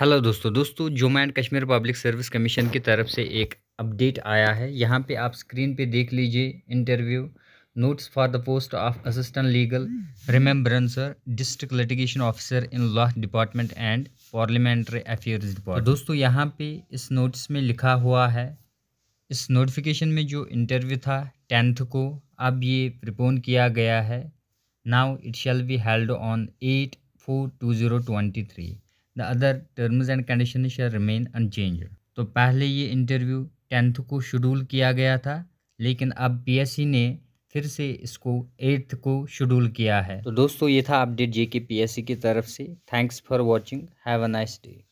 hello दोस्तों दोस्तों Jammu and Kashmir public service commission की तरफ से एक अपडेट आया है यहाँ पे आप स्क्रीन पे देख लीजिए interview notes for the post of assistant legal remembrancer district litigation officer in law department and parliamentary affairs department तो दोस्तों यहाँ पे इस नोट्स में लिखा हुआ है इस नोटिफिकेशन में जो इंटरव्यू था टेंथ को अब ये प्रिपोन किया गया है now it shall be held on at four two zero twenty three the other terms and condition share remain unchanged तो पहले ये इंटरव्यू टेंथ को शेड्यूल किया गया था लेकिन अब पी ने फिर से इसको एट्थ को शेड्यूल किया है तो दोस्तों ये था अपडेट जे के पी की तरफ से thanks for watching have a nice day